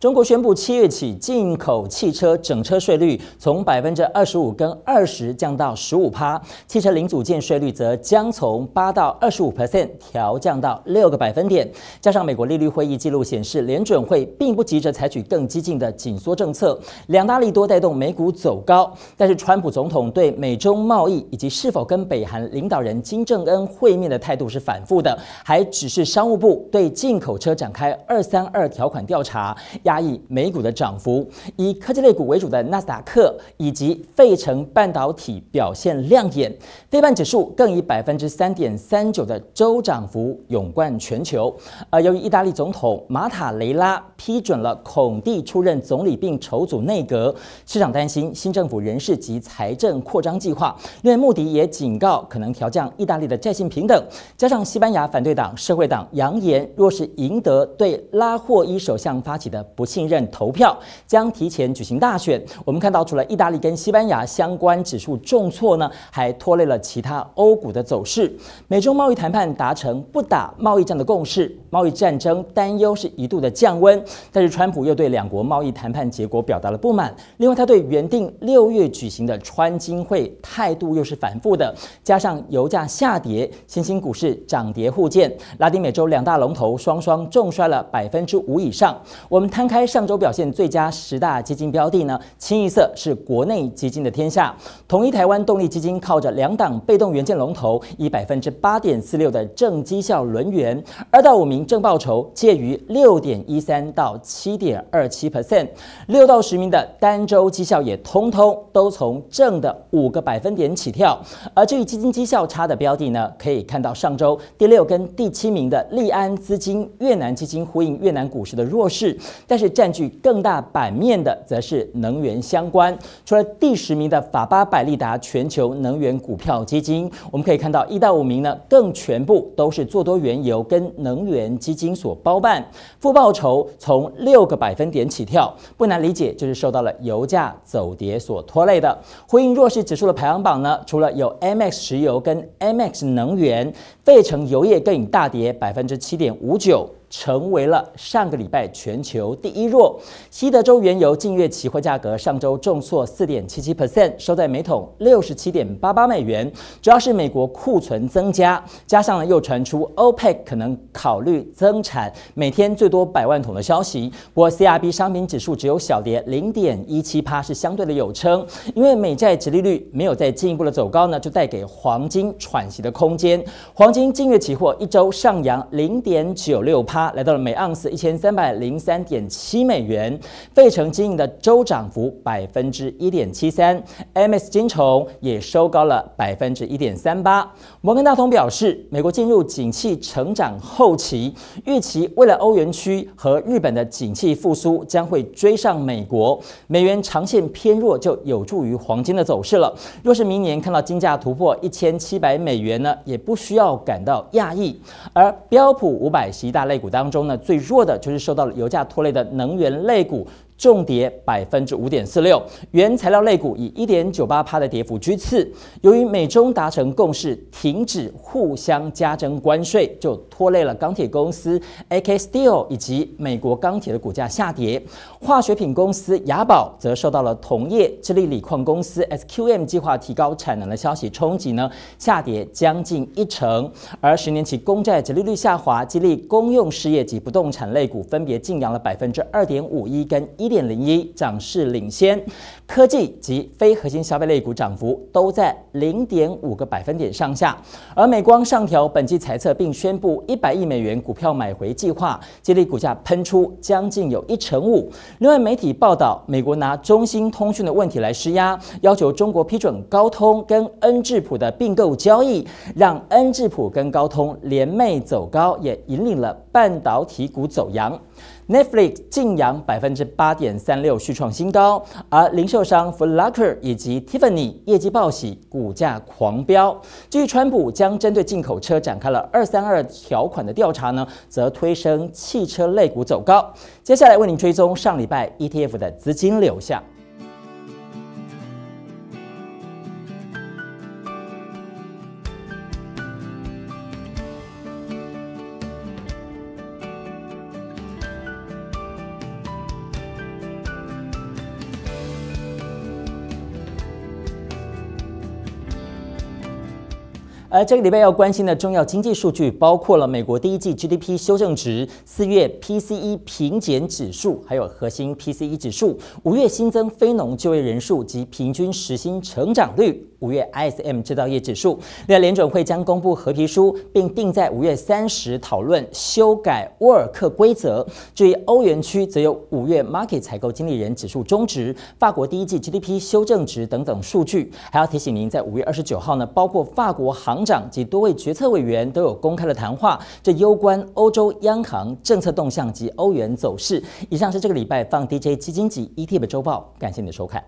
中国宣布，七月起进口汽车整车税率从百分之二十五跟二十降到十五趴，汽车零组件税率则将从八到二十五 percent 调降到六个百分点。加上美国利率会议记录显示，联准会并不急着采取更激进的紧缩政策，两大利多带动美股走高。但是，川普总统对美中贸易以及是否跟北韩领导人金正恩会面的态度是反复的，还指示商务部对进口车展开二三二条款调查。压抑美股的涨幅，以科技类股为主的纳斯达克以及费城半导体表现亮眼，费半指数更以百分之三点三九的周涨幅勇冠全球。而由于意大利总统马塔雷拉批准了孔蒂出任总理并重组内阁，市场担心新政府人事及财政扩张计划。另外，穆迪也警告可能调降意大利的债信平等。加上西班牙反对党社会党扬言，若是赢得对拉霍伊首相发起的不信任投票将提前举行大选。我们看到，除了意大利跟西班牙相关指数重挫呢，还拖累了其他欧股的走势。美中贸易谈判达成不打贸易战的共识，贸易战争担忧是一度的降温。但是，川普又对两国贸易谈判结果表达了不满。另外，他对原定六月举行的川金会态度又是反复的。加上油价下跌，新兴股市涨跌互见。拉丁美洲两大龙头双双重摔了百分之五以上。我们摊。开上周表现最佳十大基金标的呢，清一色是国内基金的天下。同一台湾动力基金靠着两档被动元件龙头，以百分之八点四六的正绩效轮元，二到五名正报酬介于六点一三到七点二七 percent，六到十名的单周绩效也通通都从正的五个百分点起跳。而至于基金绩效差的标的呢，可以看到上周第六跟第七名的利安资金越南基金呼应越南股市的弱势，但。是占据更大版面的，则是能源相关。除了第十名的法巴百利达全球能源股票基金，我们可以看到一到五名呢，更全部都是做多原油跟能源基金所包办。负报酬从六个百分点起跳，不难理解，就是受到了油价走跌所拖累的。呼应弱势指数的排行榜呢，除了有 MX 石油跟 MX 能源，费城油业更以大跌百分之七点五九。成为了上个礼拜全球第一弱。西德州原油近月期货价格上周重挫四点七七 percent，收在每桶六十七点八八美元。主要是美国库存增加，加上又传出 OPEC 可能考虑增产，每天最多百万桶的消息。不过 CRB 商品指数只有小跌零点一七帕，是相对的有撑，因为美债殖利率没有再进一步的走高呢，就带给黄金喘息的空间。黄金近月期货一周上扬零点九六帕。来到了每盎司一千三百零三点七美元。费城经营的周涨幅百分之一点七三，MS 金重也收高了百分之一点三八。摩根大通表示，美国进入景气成长后期，预期未来欧元区和日本的景气复苏将会追上美国。美元长线偏弱就有助于黄金的走势了。若是明年看到金价突破一千七百美元呢，也不需要感到讶异。而标普五百十大类股。当中呢，最弱的就是受到了油价拖累的能源类股。重跌百分之五点四六，原材料类股以一点九八帕的跌幅居次。由于美中达成共识停止互相加征关税，就拖累了钢铁公司 A.K. Steel 以及美国钢铁的股价下跌。化学品公司雅宝则受到了同业智利锂矿公司 S.Q.M. 计划提高产能的消息冲击，呢下跌将近一成。而十年期公债殖利率下滑，激励公用事业及不动产类股分别净扬了百分之二点五一跟一。点零一涨势领先，科技及非核心消费类股涨幅都在零点五个百分点上下。而美光上调本季财测，并宣布一百亿美元股票买回计划，接力股价喷出将近有一成五。另外，媒体报道美国拿中兴通讯的问题来施压，要求中国批准高通跟恩智浦的并购交易，让恩智浦跟高通联袂走高，也引领了半导体股走阳。Netflix 净扬百分之八点三六，续创新高；而零售商 Fulker 以及 Tiffany 业绩报喜，股价狂飙。至于川普将针对进口车展开了二三二条款的调查呢，则推升汽车类股走高。接下来为您追踪上礼拜 ETF 的资金流向。而这个礼拜要关心的重要经济数据包括了美国第一季 GDP 修正值、四月 PCE 平减指数，还有核心 PCE 指数、五月新增非农就业人数及平均时薪成长率、五月 ISM 制造业指数。那联准会将公布合皮书，并定在五月三十讨论修改沃尔克规则。至于欧元区，则有五月 Market 采购经理人指数终值、法国第一季 GDP 修正值等等数据。还要提醒您，在五月二十九号呢，包括法国航行长及多位决策委员都有公开的谈话，这攸关欧洲央行政策动向及欧元走势。以上是这个礼拜放 DJ 基金及 ETF 的周报，感谢你的收看。